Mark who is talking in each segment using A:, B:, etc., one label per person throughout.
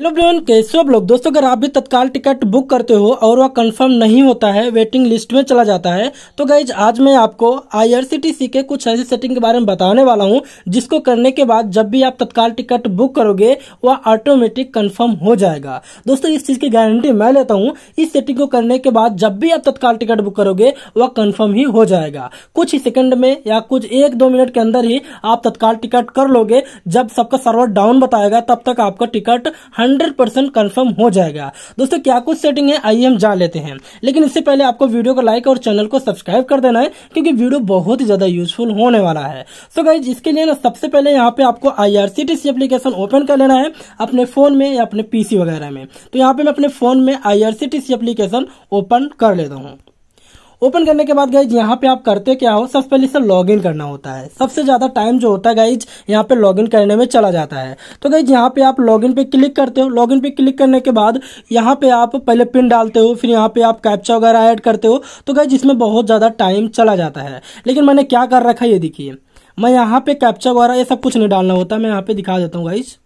A: hello brown कैसे आप लोग दोस्तों अगर आप भी तत्काल टिकट बुक करते हो और वह कंफर्म नहीं होता है वेटिंग लिस्ट में चला जाता है तो गाइज आज मैं आपको आईआरसीटीसी के कुछ ऐसे सेटिंग के बारे में बताने वाला हूं जिसको करने के बाद जब भी आप तत्काल टिकट बुक करोगे वह ऑटोमेटिक कंफर्म हो जाएगा दोस्तों इस चीज़ की गारंटी मैं लेता हूँ इस सेटिंग को करने के बाद जब भी आप तत्काल टिकट बुक करोगे वह कन्फर्म ही हो जाएगा कुछ ही सेकेंड में या कुछ एक दो मिनट के अंदर ही आप तत्काल टिकट कर लोगे जब सबका सर्वर डाउन बताएगा तब तक आपका टिकट हंड्रेड परसेंट कन्फर्म हो जाएगा दोस्तों क्या कुछ सेटिंग है आइए हम जान लेते हैं लेकिन इससे पहले आपको वीडियो को लाइक और चैनल को सब्सक्राइब कर देना है क्योंकि वीडियो बहुत ही ज्यादा यूजफुल होने वाला है सो so गाइज इसके लिए ना सबसे पहले यहाँ पे आपको आई एप्लीकेशन ओपन कर लेना है अपने फोन में या अपने पीसी वगैरह में तो यहाँ पे मैं अपने फोन में आई एप्लीकेशन ओपन कर लेता हूँ ओपन करने के बाद गाइज यहाँ पे आप करते क्या हो सबसे पहले इसे इन करना होता है सबसे ज़्यादा टाइम जो होता है गाइज यहाँ पे इन करने में चला जाता है तो गाइज यहाँ पे आप इन पे क्लिक करते हो इन पे क्लिक करने के बाद यहाँ पे आप पहले पिन डालते हो फिर यहाँ पे आप कैप्चा वगैरह एड करते हो तो गाइज इसमें बहुत ज़्यादा टाइम चला जाता है लेकिन मैंने क्या कर रखा है ये देखिए मैं यहाँ पे कैप्चा वगैरह ये सब कुछ नहीं डालना होता मैं यहाँ पे दिखा देता हूँ गाइज़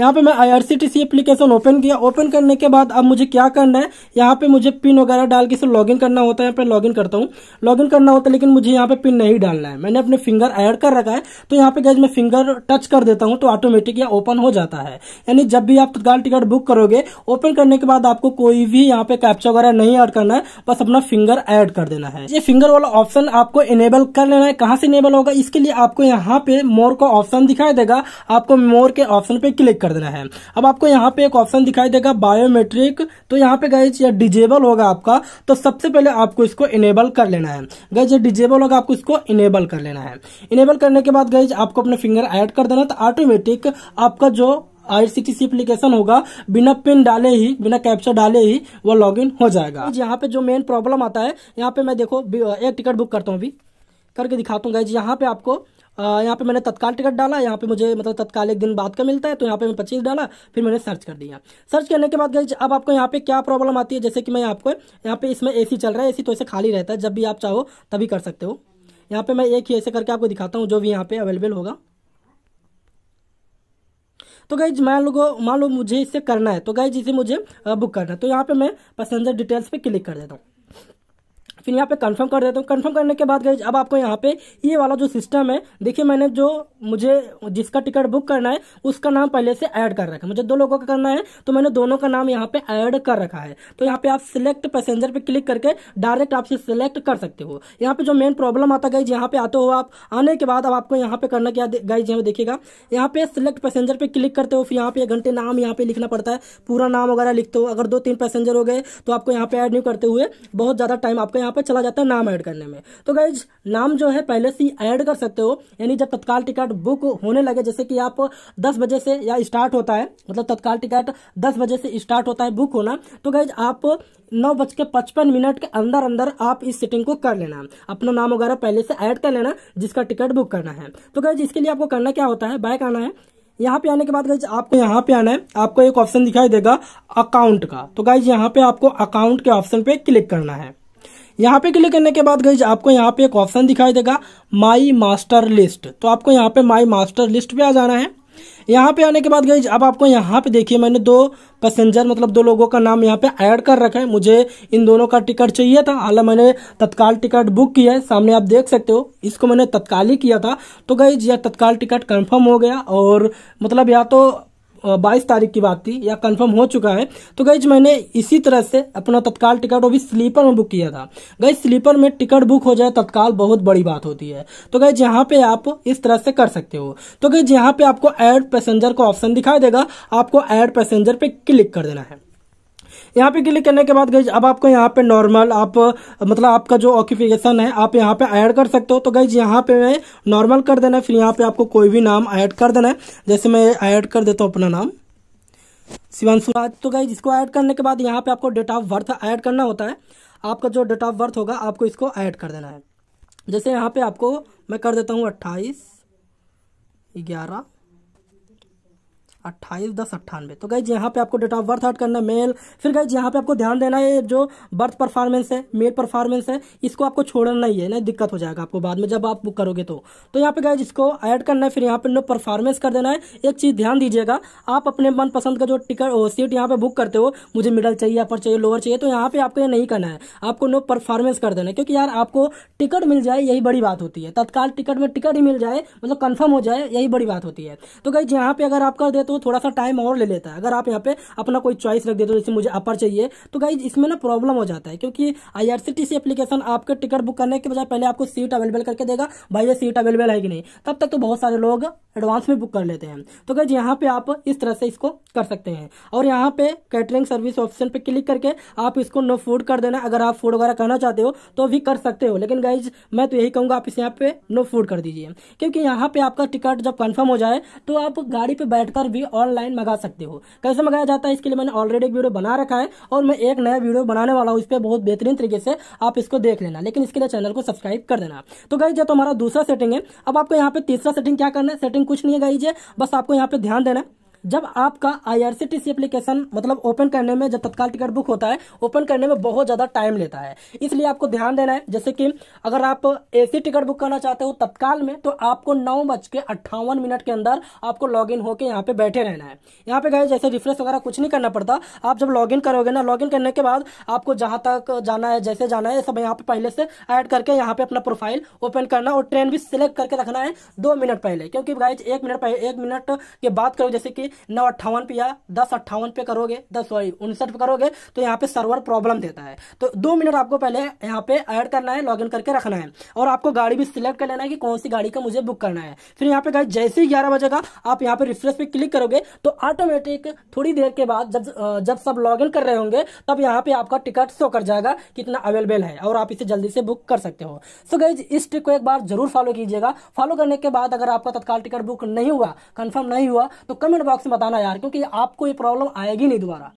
A: यहाँ पे मैं आईआरसीटीसी एप्लीकेशन ओपन किया ओपन करने के बाद अब मुझे क्या करना है यहाँ पे मुझे पिन वगैरह डाल के लॉग लॉगिन करना होता है यहाँ पे लॉगिन करता हूँ लॉगिन करना होता है लेकिन मुझे यहाँ पे पिन नहीं डालना है मैंने अपने फिंगर ऐड कर रखा है तो यहाँ पे गैज मैं फिंगर टच कर देता हूँ तो ऑटोमेटिक यह ओपन हो जाता है यानी जब भी आप तत्काल टिकट बुक करोगे ओपन करने के बाद आपको कोई भी यहाँ पे कैप्चा वगैरह नहीं ऐड करना है बस अपना फिंगर ऐड कर देना है ये फिंगर वाला ऑप्शन आपको इनेबल कर लेना है कहाँ से इनेबल होगा इसके लिए आपको यहाँ पे मोर का ऑप्शन दिखाई देगा आपको मोर के ऑप्शन पे क्लिक कर देना है अब आपको यहाँ पे एक ऑप्शन दिखाई देगा बायोमेट्रिक तो यहाँ पे गाइज या डिजेबल होगा आपका तो सबसे पहले आपको इसको इनेबल कर लेना है गाइज ये डिजेबल होगा आपको इसको इनेबल कर लेना है इनेबल करने के बाद गाइज आपको अपने फिंगर एड कर देना तो ऑटोमेटिक आपका जो आईआरसीटीसी एप्लीकेशन होगा बिना पिन डाले ही बिना कैप्चर डाले ही वो लॉगिन हो जाएगा यहाँ पे जो मेन प्रॉब्लम आता है यहाँ पे मैं देखो एक टिकट बुक करता हूँ अभी करके दिखाता हूँ गाइज यहाँ पे आपको यहाँ पे मैंने तत्काल टिकट डाला यहाँ पे मुझे मतलब तत्काल एक दिन बाद का मिलता है तो यहाँ पे मैं पच्चीस डाला फिर मैंने सर्च कर दिया सर्च करने के बाद गई अब आपको यहाँ पे क्या प्रॉब्लम आती है जैसे कि मैं आपको यहाँ पे इसमें ए चल रहा है ए तो ऐसे खाली रहता है जब भी आप चाहो तभी कर सकते हो यहाँ पे मैं एक ही ऐसे करके आपको दिखाता हूँ जो भी यहाँ पे अवेलेबल होगा तो गाइज मान लो मान लो मुझे इससे करना है तो गाइज इसे मुझे बुक करना है तो यहाँ पे मैं पैसेंजर डिटेल्स पे क्लिक कर देता हूँ फिर यहाँ पे कंफर्म कर देता हूँ कंफर्म करने के बाद गई अब आपको यहाँ पे ये वाला जो सिस्टम है देखिए मैंने जो मुझे जिसका टिकट बुक करना है उसका नाम पहले से ऐड कर रखा है मुझे दो लोगों का करना है तो मैंने दोनों का नाम यहाँ पे ऐड कर रखा है तो यहाँ पे आप सिलेक्ट पैसेंजर पे क्लिक करके डायरेक्ट आप सिलेक्ट कर सकते हो यहाँ पे जो मेन प्रॉब्लम आता गई यहाँ पे आते हो आप आने के बाद अब आपको यहाँ पे करना क्या गई जी देखिएगा यहाँ पे सिलेक्ट पैसेंजर पे क्लिक करते हो फिर यहाँ पे एक घंटे नाम यहाँ पे लिखना पड़ता है पूरा नाम वगैरह लिखते हो अगर दो तीन पैसेंजर हो गए तो आपको यहाँ पे ऐड नहीं करते हुए बहुत ज़्यादा टाइम आपको यहाँ पर चला जाता है नाम ऐड करने में तो गाइज नाम जो है पहले से ऐड कर सकते हो यानी जब तत्काल टिकट बुक होने लगे जैसे कि आप दस बजे से या स्टार्ट होता है मतलब तत्काल टिकट दस बजे से स्टार्ट होता है बुक होना तो गाइज आप नौ बज के पचपन मिनट के अंदर अंदर आप इस सेटिंग को कर लेना अपना नाम वगैरह पहले से ऐड कर लेना जिसका टिकट बुक करना है तो गाइज इसके लिए आपको करना क्या होता है बाइक आना है यहाँ पे आने के बाद गाइज आपको यहाँ पे आना है आपको एक ऑप्शन दिखाई देगा अकाउंट का तो गाइज यहाँ पे आपको अकाउंट के ऑप्शन पे क्लिक करना है यहाँ पे क्लिक करने के बाद गई आपको यहाँ पे एक ऑप्शन दिखाई देगा माई मास्टर लिस्ट तो आपको यहाँ पे माई मास्टर लिस्ट पे आ जाना है यहाँ पे आने के बाद गई अब आपको यहाँ पे देखिए मैंने दो पैसेंजर मतलब दो लोगों का नाम यहाँ पे ऐड कर रखा है मुझे इन दोनों का टिकट चाहिए था हालांकि मैंने तत्काल टिकट बुक किया है सामने आप देख सकते हो इसको मैंने तत्काल ही किया था तो गई यह तत्काल टिकट कंफर्म हो गया और मतलब या तो बाईस तारीख की बात थी या कंफर्म हो चुका है तो गई मैंने इसी तरह से अपना तत्काल टिकट वो भी स्लीपर में बुक किया था गई स्लीपर में टिकट बुक हो जाए तत्काल बहुत बड़ी बात होती है तो गई यहाँ पे आप इस तरह से कर सकते हो तो गई यहाँ पे आपको एड पैसेंजर का ऑप्शन दिखाई देगा आपको एड पैसेंजर पे क्लिक कर देना है यहाँ पे क्लिक करने के बाद गई अब आपको यहाँ पे नॉर्मल आप मतलब आपका जो ऑक्यूफिकेशन है आप यहाँ पे ऐड कर सकते हो तो गई यहाँ पे मैं नॉर्मल कर देना है फिर यहाँ पे आपको कोई भी नाम ऐड कर देना है जैसे मैं ऐड कर देता हूँ अपना नाम शिवानशु राज तो गई जिसको ऐड करने के बाद यहाँ पे आपको डेट ऑफ बर्थ ऐड करना होता है आपका जो डेट ऑफ बर्थ होगा आपको इसको ऐड कर देना है जैसे यहाँ पे आपको मैं कर देता हूँ अट्ठाईस ग्यारह अट्ठाईस दस अट्ठानवे तो गाइज यहाँ पे आपको डेट ऑफ बर्थ ऐड करना मेल फिर गाइज यहाँ पे आपको ध्यान देना है जो बर्थ परफॉर्मेंस है मेल परफॉर्मेंस है इसको आपको छोड़ना नहीं है ना दिक्कत हो जाएगा आपको बाद में जब आप बुक करोगे तो तो यहाँ पे गाइज इसको ऐड करना है फिर यहाँ पे नो परफॉर्मेंस कर देना है एक चीज़ ध्यान दीजिएगा आप अपने मनपसंद का जो टिकट सीट यहाँ पे बुक करते हो मुझे मिडल चाहिए अपर चाहिए लोअर चाहिए तो यहाँ पे आपको ये नहीं करना है आपको नो परफॉर्मेंस कर देना है क्योंकि यार आपको टिकट मिल जाए यही बड़ी बात होती है तत्काल टिकट में टिकट ही मिल जाए मतलब कन्फर्म हो जाए यही बड़ी बात होती है तो गाइज यहाँ पे अगर आप कर दे तो वो तो थोड़ा सा टाइम और ले लेता है अगर आप यहाँ पे अपना कोई चॉइस रख देते हो जैसे मुझे अपर चाहिए तो गाइज इसमें ना प्रॉब्लम हो जाता है क्योंकि आई एप्लीकेशन आपके टिकट बुक करने के बजाय पहले आपको सीट अवेलेबल करके देगा भाई ये सीट अवेलेबल है कि नहीं तब तक तो बहुत सारे लोग एडवांस में बुक कर लेते हैं तो गाइज यहाँ पे आप इस तरह से इसको कर सकते हैं और यहाँ पे कैटरिंग सर्विस ऑप्शन पे क्लिक करके आप इसको नो फूड कर देना अगर आप फूड वगैरह कहना चाहते हो तो भी कर सकते हो लेकिन गाइज मैं तो यही कहूँगा आप इस यहाँ पे नो फूड कर दीजिए क्योंकि यहाँ पे आपका टिकट जब कन्फर्म हो जाए तो आप गाड़ी पे बैठकर भी ऑनलाइन मंगा सकते हो कैसे मंगाया जाता है इसके लिए मैंने ऑलरेडी एक वीडियो बना रखा है और मैं एक नया वीडियो बनाने वाला हूँ इस पर बहुत बेहतरीन तरीके से आप इसको देख लेना लेकिन इसके लिए चैनल को सब्सक्राइब कर देना तो गाइज ये तो हमारा दूसरा सेटिंग है अब आपको यहाँ पे तीसरा सेटिंग क्या करना है सेटिंग कुछ नहीं है गाइजे बस आपको यहाँ पे ध्यान देना जब आपका आईआरसीटीसी एप्लीकेशन मतलब ओपन करने में जब तत्काल टिकट बुक होता है ओपन करने में बहुत ज्यादा टाइम लेता है इसलिए आपको ध्यान देना है जैसे कि अगर आप एसी टिकट बुक करना चाहते हो तत्काल में तो आपको नौ बज के अट्ठावन मिनट के अंदर आपको लॉग इन होकर यहाँ पे बैठे रहना है यहाँ पे गए जैसे रिफ्रेश वगैरह कुछ नहीं करना पड़ता आप जब लॉग इन करोगे ना लॉग इन करने के बाद आपको जहां तक जाना है जैसे जाना है सब यहाँ पे पहले से एड करके यहाँ पे अपना प्रोफाइल ओपन करना और ट्रेन भी सिलेक्ट करके रखना है दो मिनट पहले क्योंकि गाइज एक मिनट पहले एक मिनट के बाद करो जैसे कि नौ अट्ठावन पे या दस अट्ठावन पे करोगे दस सॉरी उनसठ पे करोगे तो यहाँ पे सर्वर प्रॉब्लम देता है तो दो मिनट आपको पहले यहाँ पे ऐड करना है लॉगिन करके रखना है और आपको गाड़ी भी सिलेक्ट कर लेना है कि कौन सी गाड़ी का मुझे बुक करना है फिर यहाँ पे गाड़ी जैसे ही ग्यारह बजेगा आप यहाँ पे रिफ्रेश पे क्लिक करोगे तो ऑटोमेटिक थोड़ी देर के बाद जब जब सब लॉग कर रहे होंगे तब यहाँ पे आपका टिकट शो कर जाएगा कितना अवेलेबल है और आप इसे जल्दी से बुक कर सकते हो सो गाइज इस ट्रिक को एक बार जरूर फॉलो कीजिएगा फॉलो करने के बाद अगर आपका तत्काल टिकट बुक नहीं हुआ कंफर्म नहीं हुआ तो कमेंट बॉक्स से बताना यार क्योंकि आपको ये प्रॉब्लम आएगी नहीं दोबारा